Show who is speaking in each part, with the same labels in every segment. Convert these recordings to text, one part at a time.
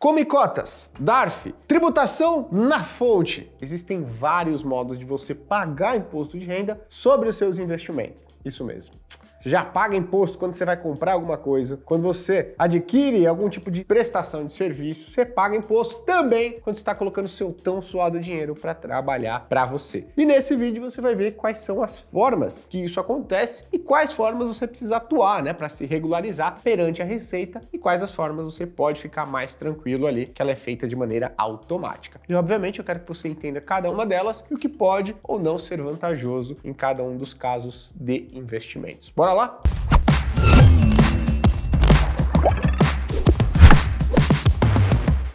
Speaker 1: Comicotas, DARF, tributação na fonte. Existem vários modos de você pagar imposto de renda sobre os seus investimentos. Isso mesmo. Você já paga imposto quando você vai comprar alguma coisa. Quando você adquire algum tipo de prestação de serviço, você paga imposto também quando você está colocando seu tão suado dinheiro para trabalhar para você. E nesse vídeo você vai ver quais são as formas que isso acontece e quais formas você precisa atuar, né, para se regularizar perante a Receita e quais as formas você pode ficar mais tranquilo ali, que ela é feita de maneira automática. E obviamente eu quero que você entenda cada uma delas e o que pode ou não ser vantajoso em cada um dos casos de investimentos. Bora Bora lá?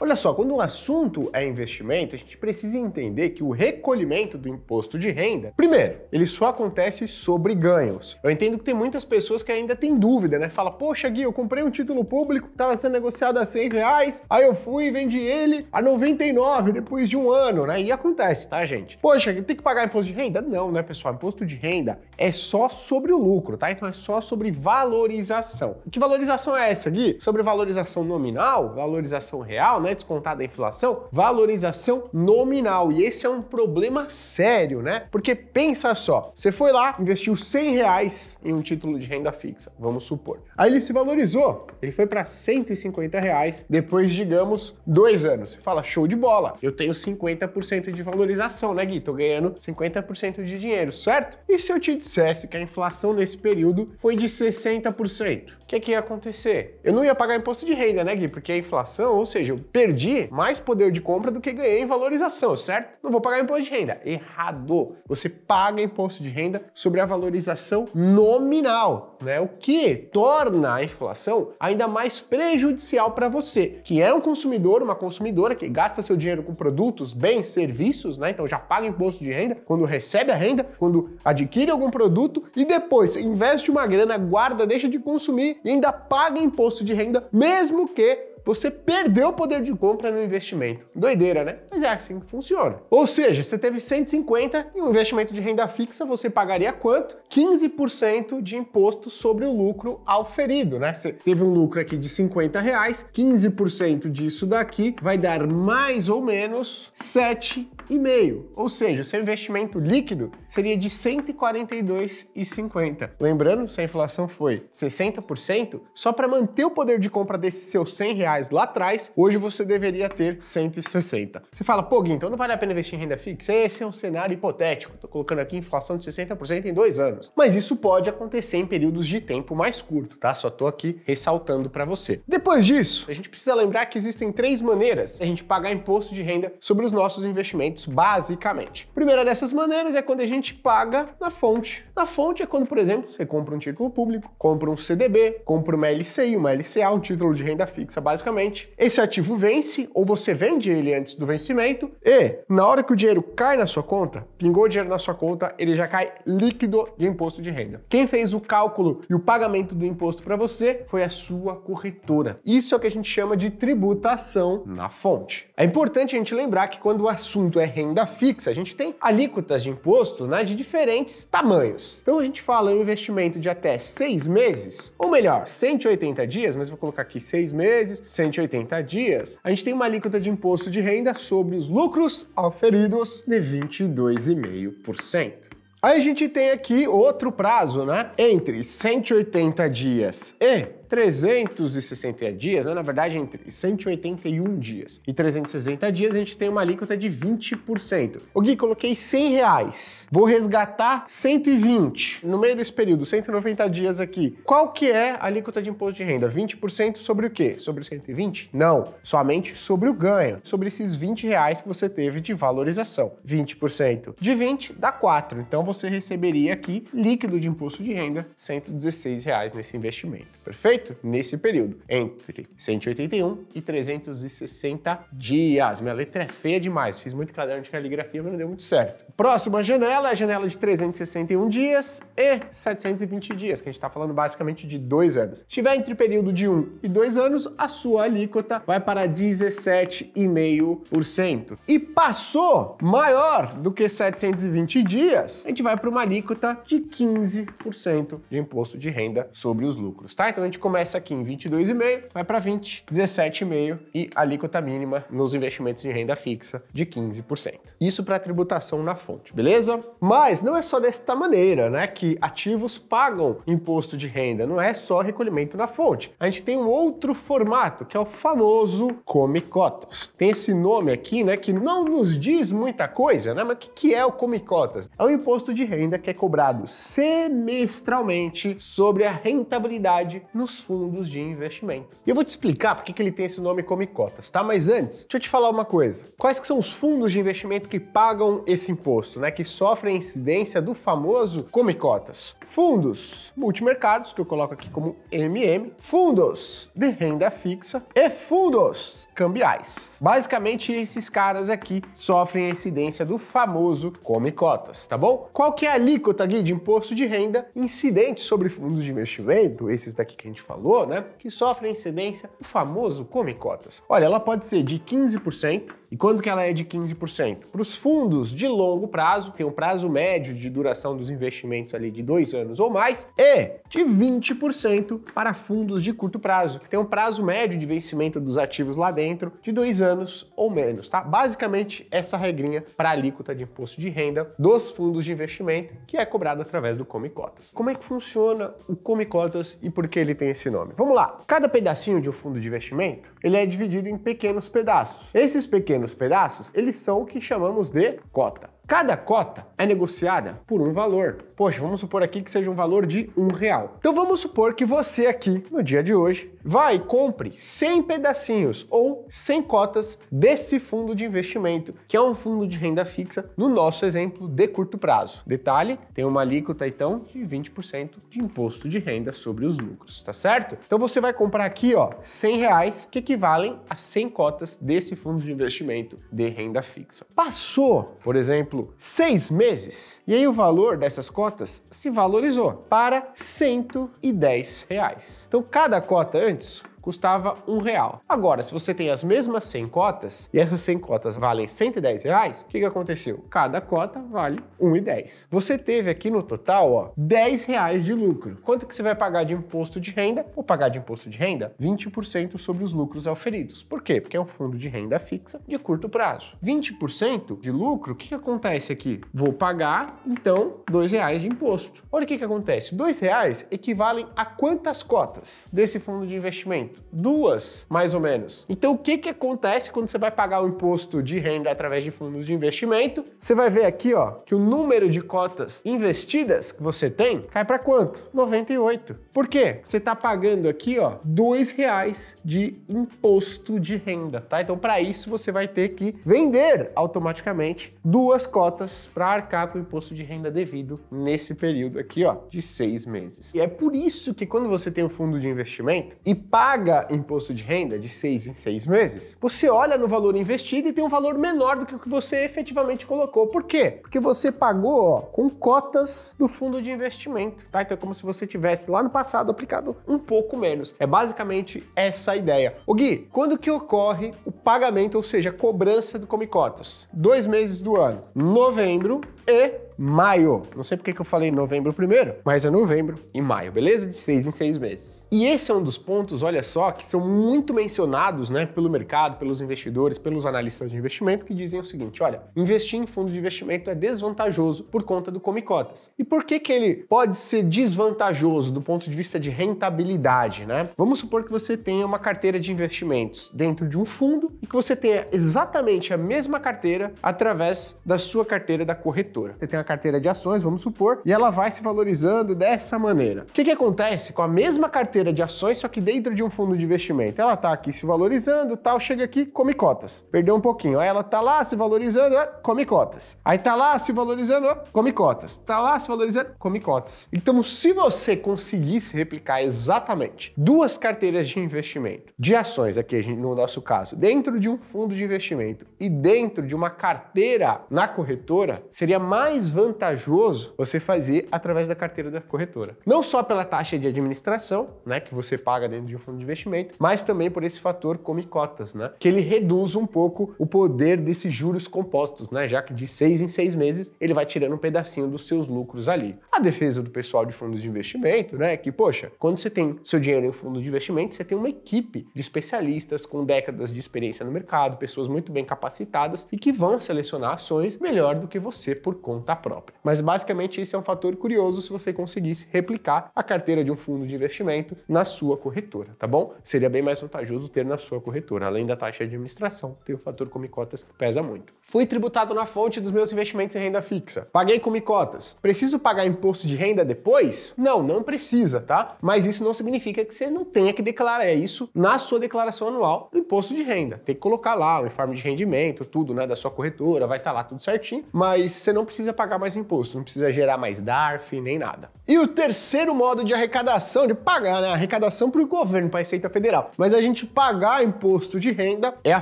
Speaker 1: Olha só, quando o assunto é investimento, a gente precisa entender que o recolhimento do imposto de renda, primeiro, ele só acontece sobre ganhos. Eu entendo que tem muitas pessoas que ainda têm dúvida, né? Fala, poxa, Gui, eu comprei um título público, estava sendo negociado a 100 reais, aí eu fui e vendi ele a 99 depois de um ano, né? E acontece, tá, gente? Poxa, tem que pagar imposto de renda? Não, né, pessoal? Imposto de renda é só sobre o lucro, tá? Então é só sobre valorização. Que valorização é essa, Gui? Sobre valorização nominal, valorização real, né? descontada a inflação? Valorização nominal. E esse é um problema sério, né? Porque pensa só, você foi lá, investiu 100 reais em um título de renda fixa, vamos supor. Aí ele se valorizou, ele foi para 150 reais depois, digamos, dois anos. Você fala, show de bola, eu tenho 50% de valorização, né, Gui? Tô ganhando 50% de dinheiro, certo? E se eu te dissesse que a inflação nesse período foi de 60%? O que, é que ia acontecer? Eu não ia pagar imposto de renda, né, Gui? Porque a inflação, ou seja, eu perdi mais poder de compra do que ganhei em valorização, certo? Não vou pagar imposto de renda. Errado. Você paga imposto de renda sobre a valorização nominal, né? O que torna a inflação ainda mais prejudicial para você, que é um consumidor, uma consumidora que gasta seu dinheiro com produtos, bens, serviços, né? Então já paga imposto de renda quando recebe a renda, quando adquire algum produto e depois investe uma grana, guarda, deixa de consumir e ainda paga imposto de renda, mesmo que você perdeu o poder de compra no investimento. Doideira, né? Mas é assim que funciona. Ou seja, você teve 150 e um investimento de renda fixa, você pagaria quanto? 15% de imposto sobre o lucro auferido, né? Você teve um lucro aqui de 50 reais, 15% disso daqui vai dar mais ou menos 7 1,5. Ou seja, seu investimento líquido seria de 142,50. Lembrando, se a inflação foi 60%, só para manter o poder de compra desses seus 100 reais lá atrás, hoje você deveria ter 160. Você fala, pô, Gui, então não vale a pena investir em renda fixa? Esse é um cenário hipotético. Estou colocando aqui inflação de 60% em dois anos. Mas isso pode acontecer em períodos de tempo mais curto, tá? Só estou aqui ressaltando para você. Depois disso, a gente precisa lembrar que existem três maneiras de a gente pagar imposto de renda sobre os nossos investimentos basicamente. primeira dessas maneiras é quando a gente paga na fonte. Na fonte é quando, por exemplo, você compra um título público, compra um CDB, compra uma LCI, uma LCA, um título de renda fixa, basicamente. Esse ativo vence ou você vende ele antes do vencimento e, na hora que o dinheiro cai na sua conta, pingou dinheiro na sua conta, ele já cai líquido de imposto de renda. Quem fez o cálculo e o pagamento do imposto para você foi a sua corretora. Isso é o que a gente chama de tributação na fonte. É importante a gente lembrar que quando o assunto é é renda fixa, a gente tem alíquotas de imposto né, de diferentes tamanhos. Então a gente fala em um investimento de até seis meses, ou melhor, 180 dias, mas vou colocar aqui seis meses, 180 dias, a gente tem uma alíquota de imposto de renda sobre os lucros auferidos de 22,5%. Aí a gente tem aqui outro prazo, né? Entre 180 dias e 360 dias, né? na verdade, entre 181 dias e 360 dias, a gente tem uma alíquota de 20%. O Gui, coloquei 100 reais, vou resgatar 120. No meio desse período, 190 dias aqui. Qual que é a alíquota de imposto de renda? 20% sobre o quê? Sobre 120? Não, somente sobre o ganho, sobre esses 20 reais que você teve de valorização. 20% de 20 dá 4, então você receberia aqui líquido de imposto de renda 116 reais nesse investimento, perfeito? nesse período, entre 181 e 360 dias. Minha letra é feia demais, fiz muito caderno de caligrafia, mas não deu muito certo. Próxima janela é a janela de 361 dias e 720 dias, que a gente está falando basicamente de dois anos. Se entre período de 1 um e 2 anos, a sua alíquota vai para 17,5%. E passou maior do que 720 dias, a gente vai para uma alíquota de 15% de imposto de renda sobre os lucros, tá? Então a gente começa aqui em 22,5, vai para 20, 17,5 e alíquota mínima nos investimentos de renda fixa de 15%. Isso para tributação na fonte, beleza? Mas não é só desta maneira, né, que ativos pagam imposto de renda, não é só recolhimento na fonte. A gente tem um outro formato, que é o famoso come cotas. Tem esse nome aqui, né, que não nos diz muita coisa, né? Mas o que, que é o come cotas? É um imposto de renda que é cobrado semestralmente sobre a rentabilidade no fundos de investimento. E eu vou te explicar por que ele tem esse nome como cotas, tá? Mas antes, deixa eu te falar uma coisa. Quais que são os fundos de investimento que pagam esse imposto, né? Que sofrem incidência do famoso come cotas? Fundos multimercados, que eu coloco aqui como MM, fundos de renda fixa e fundos cambiais. Basicamente, esses caras aqui sofrem a incidência do famoso come cotas, tá bom? Qual que é a alíquota de imposto de renda incidente sobre fundos de investimento, esses daqui que a gente falou, né, que sofre a incidência, o famoso come cotas. Olha, ela pode ser de 15% e quando que ela é de 15%? Para os fundos de longo prazo, tem um prazo médio de duração dos investimentos ali de dois anos ou mais, e de 20% para fundos de curto prazo, que tem um prazo médio de vencimento dos ativos lá dentro de dois anos ou menos, tá? Basicamente, essa regrinha para a alíquota de imposto de renda dos fundos de investimento, que é cobrada através do Comicotas. Como é que funciona o Comicotas e por que ele tem esse nome? Vamos lá. Cada pedacinho de um fundo de investimento, ele é dividido em pequenos pedaços. Esses pequenos pequenos pedaços, eles são o que chamamos de cota. Cada cota é negociada por um valor. Poxa, vamos supor aqui que seja um valor de um real. Então vamos supor que você aqui, no dia de hoje, Vai, compre 100 pedacinhos ou 100 cotas desse fundo de investimento, que é um fundo de renda fixa, no nosso exemplo, de curto prazo. Detalhe, tem uma alíquota, então, de 20% de imposto de renda sobre os lucros, tá certo? Então você vai comprar aqui, ó, 100 reais, que equivalem a 100 cotas desse fundo de investimento de renda fixa. Passou, por exemplo, seis meses, e aí o valor dessas cotas se valorizou para 110 reais. Então cada cota, antes friends. custava um real. Agora, se você tem as mesmas 100 cotas, e essas 100 cotas valem 110 reais, o que, que aconteceu? Cada cota vale 1,10. Você teve aqui no total, ó, 10 reais de lucro. Quanto que você vai pagar de imposto de renda? Vou pagar de imposto de renda 20% sobre os lucros oferidos. Por quê? Porque é um fundo de renda fixa de curto prazo. 20% de lucro, o que, que acontece aqui? Vou pagar, então, R$ reais de imposto. Olha o que, que acontece. R$ reais equivalem a quantas cotas desse fundo de investimento? Duas, mais ou menos. Então, o que, que acontece quando você vai pagar o imposto de renda através de fundos de investimento? Você vai ver aqui ó, que o número de cotas investidas que você tem cai para quanto? 98. Por quê? Você está pagando aqui ó, dois reais de imposto de renda, tá? Então, para isso, você vai ter que vender automaticamente duas cotas para arcar com o imposto de renda devido nesse período aqui ó, de seis meses. E é por isso que quando você tem um fundo de investimento e paga paga imposto de renda de seis em seis meses, você olha no valor investido e tem um valor menor do que o que você efetivamente colocou. Por quê? Porque você pagou ó, com cotas do fundo de investimento, tá? Então é como se você tivesse lá no passado aplicado um pouco menos. É basicamente essa a ideia. O Gui, quando que ocorre o pagamento, ou seja, a cobrança do Comicotas? Dois meses do ano, novembro e maio. Não sei porque que eu falei novembro primeiro, mas é novembro e maio, beleza? De seis em seis meses. E esse é um dos pontos, olha só, que são muito mencionados né, pelo mercado, pelos investidores, pelos analistas de investimento, que dizem o seguinte: olha, investir em fundo de investimento é desvantajoso por conta do Comicotas. E por que, que ele pode ser desvantajoso do ponto de vista de rentabilidade, né? Vamos supor que você tenha uma carteira de investimentos dentro de um fundo e que você tenha exatamente a mesma carteira através da sua carteira da corretora. Você tem a carteira de ações, vamos supor, e ela vai se valorizando dessa maneira. O que, que acontece com a mesma carteira de ações, só que dentro de um fundo de investimento? Ela está aqui se valorizando, tal, chega aqui, come cotas. Perdeu um pouquinho. Aí ela está lá se valorizando, é, come cotas. Aí está lá se valorizando, é, come cotas. Está lá se valorizando, come cotas. Então, se você conseguisse replicar exatamente duas carteiras de investimento, de ações aqui no nosso caso, dentro de um fundo de investimento e dentro de uma carteira na corretora, seria mais vantajoso você fazer através da carteira da corretora. Não só pela taxa de administração, né, que você paga dentro de um fundo de investimento, mas também por esse fator come cotas, né, que ele reduz um pouco o poder desses juros compostos, né, já que de seis em seis meses ele vai tirando um pedacinho dos seus lucros ali. A defesa do pessoal de fundos de investimento, né, que poxa, quando você tem seu dinheiro em um fundo de investimento, você tem uma equipe de especialistas com décadas de experiência no mercado, pessoas muito bem capacitadas e que vão selecionar ações melhor do que você por conta própria. Mas basicamente isso é um fator curioso se você conseguisse replicar a carteira de um fundo de investimento na sua corretora, tá bom? Seria bem mais vantajoso ter na sua corretora, além da taxa de administração, tem o fator comicotas que pesa muito. Fui tributado na fonte dos meus investimentos em renda fixa. Paguei comicotas. Preciso pagar imposto de renda depois? Não, não precisa, tá? Mas isso não significa que você não tenha que declarar é isso na sua declaração anual do imposto de renda. Tem que colocar lá o informe de rendimento, tudo, né, da sua corretora, vai estar tá lá tudo certinho, mas você não precisa pagar pagar mais imposto, não precisa gerar mais DARF nem nada. E o terceiro modo de arrecadação, de pagar, né? Arrecadação para o governo, para a Receita Federal. Mas a gente pagar imposto de renda é a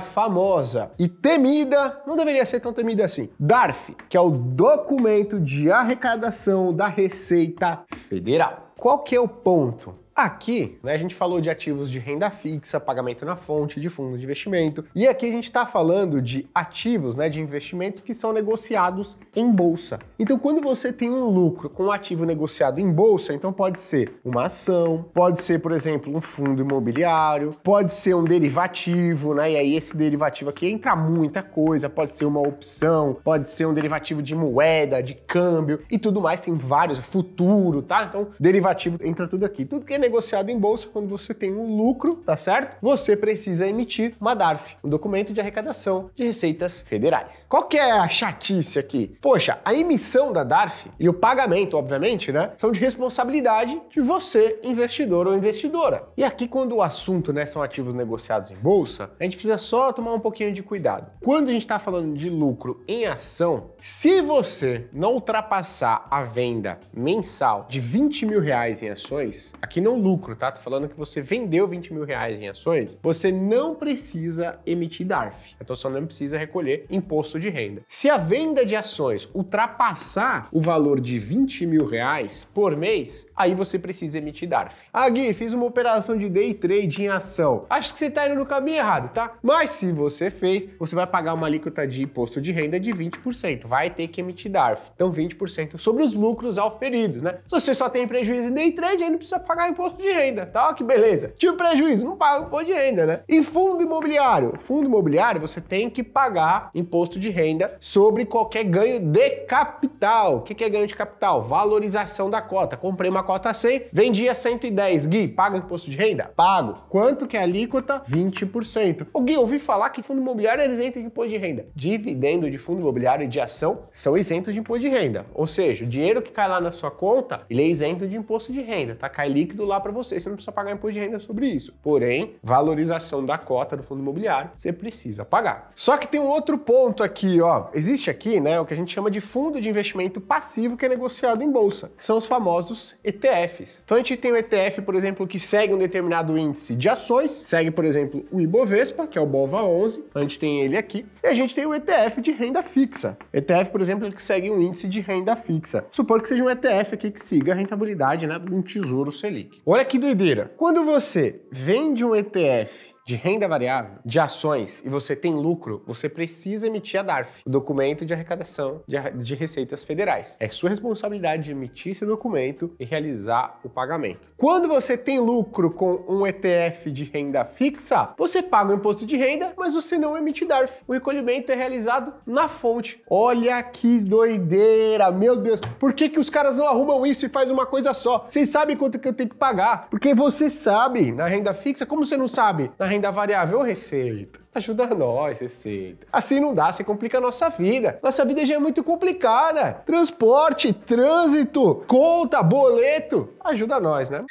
Speaker 1: famosa e temida, não deveria ser tão temida assim, DARF, que é o documento de arrecadação da Receita Federal. Qual que é o ponto? Aqui, né, a gente falou de ativos de renda fixa, pagamento na fonte, de fundo de investimento, e aqui a gente está falando de ativos, né, de investimentos que são negociados em bolsa. Então, quando você tem um lucro com um ativo negociado em bolsa, então pode ser uma ação, pode ser, por exemplo, um fundo imobiliário, pode ser um derivativo, né, e aí esse derivativo aqui entra muita coisa, pode ser uma opção, pode ser um derivativo de moeda, de câmbio e tudo mais, tem vários, futuro, tá? Então, derivativo entra tudo aqui. Tudo que é negociado em bolsa quando você tem um lucro, tá certo? Você precisa emitir uma DARF, um documento de arrecadação de receitas federais. Qual que é a chatice aqui? Poxa, a emissão da DARF e o pagamento, obviamente, né, são de responsabilidade de você, investidor ou investidora. E aqui quando o assunto, né, são ativos negociados em bolsa, a gente precisa só tomar um pouquinho de cuidado. Quando a gente está falando de lucro em ação, se você não ultrapassar a venda mensal de 20 mil reais em ações, aqui não não lucro, tá? Tô falando que você vendeu 20 mil reais em ações, você não precisa emitir DARF. Então você não precisa recolher imposto de renda. Se a venda de ações ultrapassar o valor de 20 mil reais por mês, aí você precisa emitir DARF. Ah, Gui, fiz uma operação de day trade em ação. Acho que você tá indo no caminho errado, tá? Mas se você fez, você vai pagar uma alíquota de imposto de renda de 20%. Vai ter que emitir DARF. Então 20% sobre os lucros auferidos, né? Se você só tem prejuízo em day trade, aí não precisa pagar imposto imposto de renda, tá? Que beleza. Tive prejuízo, não pago imposto de renda, né? E fundo imobiliário? Fundo imobiliário, você tem que pagar imposto de renda sobre qualquer ganho de capital. O que é ganho de capital? Valorização da cota. Comprei uma cota 100, vendi a 110. Gui, paga imposto de renda? Pago. Quanto que é a alíquota? 20%. O Gui, ouvi falar que fundo imobiliário é isento de imposto de renda. Dividendo de fundo imobiliário e de ação são isentos de imposto de renda. Ou seja, o dinheiro que cai lá na sua conta, ele é isento de imposto de renda, tá? Cai líquido lá lá para você, você não precisa pagar imposto de renda sobre isso. Porém, valorização da cota do fundo imobiliário, você precisa pagar. Só que tem um outro ponto aqui, ó. Existe aqui, né, o que a gente chama de fundo de investimento passivo que é negociado em bolsa. São os famosos ETFs. Então a gente tem o um ETF, por exemplo, que segue um determinado índice de ações, segue, por exemplo, o Ibovespa, que é o BOVA11, então, a gente tem ele aqui, e a gente tem o ETF de renda fixa. ETF, por exemplo, que segue um índice de renda fixa. Supor que seja um ETF aqui que siga a rentabilidade, né, de um Tesouro Selic. Olha que doideira. Quando você vende um ETF de renda variável, de ações e você tem lucro, você precisa emitir a DARF, o documento de arrecadação de, receitas federais. É sua responsabilidade de emitir esse documento e realizar o pagamento. Quando você tem lucro com um ETF de renda fixa, você paga o imposto de renda, mas você não emite DARF. O recolhimento é realizado na fonte. Olha que doideira, meu Deus. Por que, que os caras não arrumam isso e faz uma coisa só? Vocês sabem quanto que eu tenho que pagar? Porque você sabe na renda fixa, como você não sabe? Na renda variável, Receita? Ajuda nós, Receita. Assim não dá, se assim complica a nossa vida. Nossa vida já é muito complicada. Transporte, trânsito, conta, boleto. Ajuda nós, né?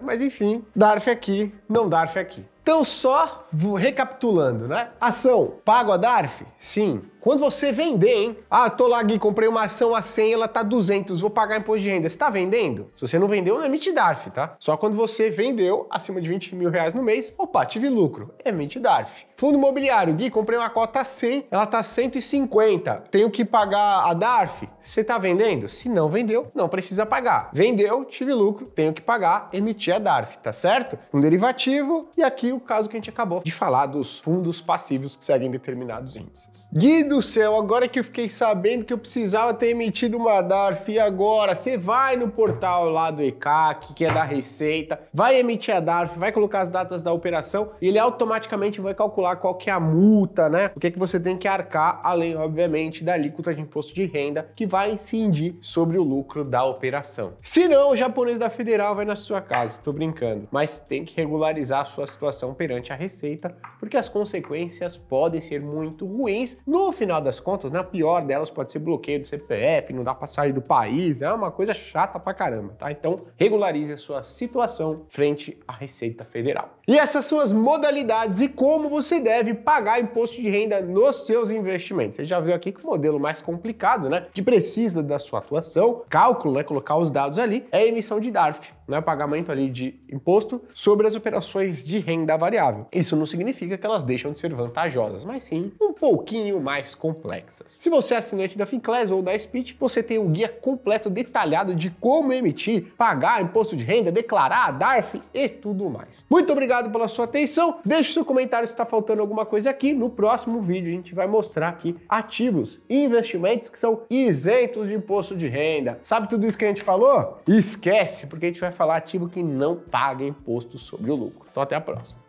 Speaker 1: Mas enfim, DARF aqui, não DARF aqui. Então, só recapitulando, né? Ação, pago a DARF? Sim. Quando você vender, hein? Ah, tô lá, Gui, comprei uma ação a 100, ela tá 200, vou pagar imposto de renda. Você tá vendendo? Se você não vendeu, não emite DARF, tá? Só quando você vendeu acima de 20 mil reais no mês, opa, tive lucro. Emite DARF. Fundo imobiliário, Gui, comprei uma cota 100, ela tá 150. Tenho que pagar a DARF? Você tá vendendo? Se não vendeu, não precisa pagar. Vendeu, tive lucro, tenho que pagar, emitir a DARF, tá certo? Um derivativo e aqui o caso que a gente acabou de falar dos fundos passivos que seguem determinados índices. Gui do céu, agora que eu fiquei sabendo que eu precisava ter emitido uma DARF, e agora? Você vai no portal lá do ECAC, que é da Receita, vai emitir a DARF, vai colocar as datas da operação e ele automaticamente vai calcular qual que é a multa, né? O que, é que você tem que arcar, além, obviamente, da alíquota de imposto de renda, que vai incidir sobre o lucro da operação. Se não, o japonês da Federal vai na sua casa, tô brincando. Mas tem que regularizar a sua situação perante a Receita, porque as consequências podem ser muito ruins no final das contas, na né, pior delas, pode ser bloqueio do CPF, não dá para sair do país, é uma coisa chata pra caramba, tá? Então, regularize a sua situação frente à Receita Federal. E essas são as modalidades e como você deve pagar imposto de renda nos seus investimentos. Você já viu aqui que o modelo mais complicado, né, que precisa da sua atuação, cálculo, né, colocar os dados ali, é a emissão de DARF, né, pagamento ali de imposto sobre as operações de renda variável. Isso não significa que elas deixam de ser vantajosas, mas sim um pouquinho mais complexas. Se você é assinante da Finclass ou da Speech, você tem um guia completo detalhado de como emitir, pagar imposto de renda, declarar DARF e tudo mais. Muito obrigado pela sua atenção. Deixe seu comentário se está faltando alguma coisa aqui. No próximo vídeo a gente vai mostrar aqui ativos e investimentos que são isentos de imposto de renda. Sabe tudo isso que a gente falou? Esquece, porque a gente vai falar ativo que não paga imposto sobre o lucro. Então até a próxima.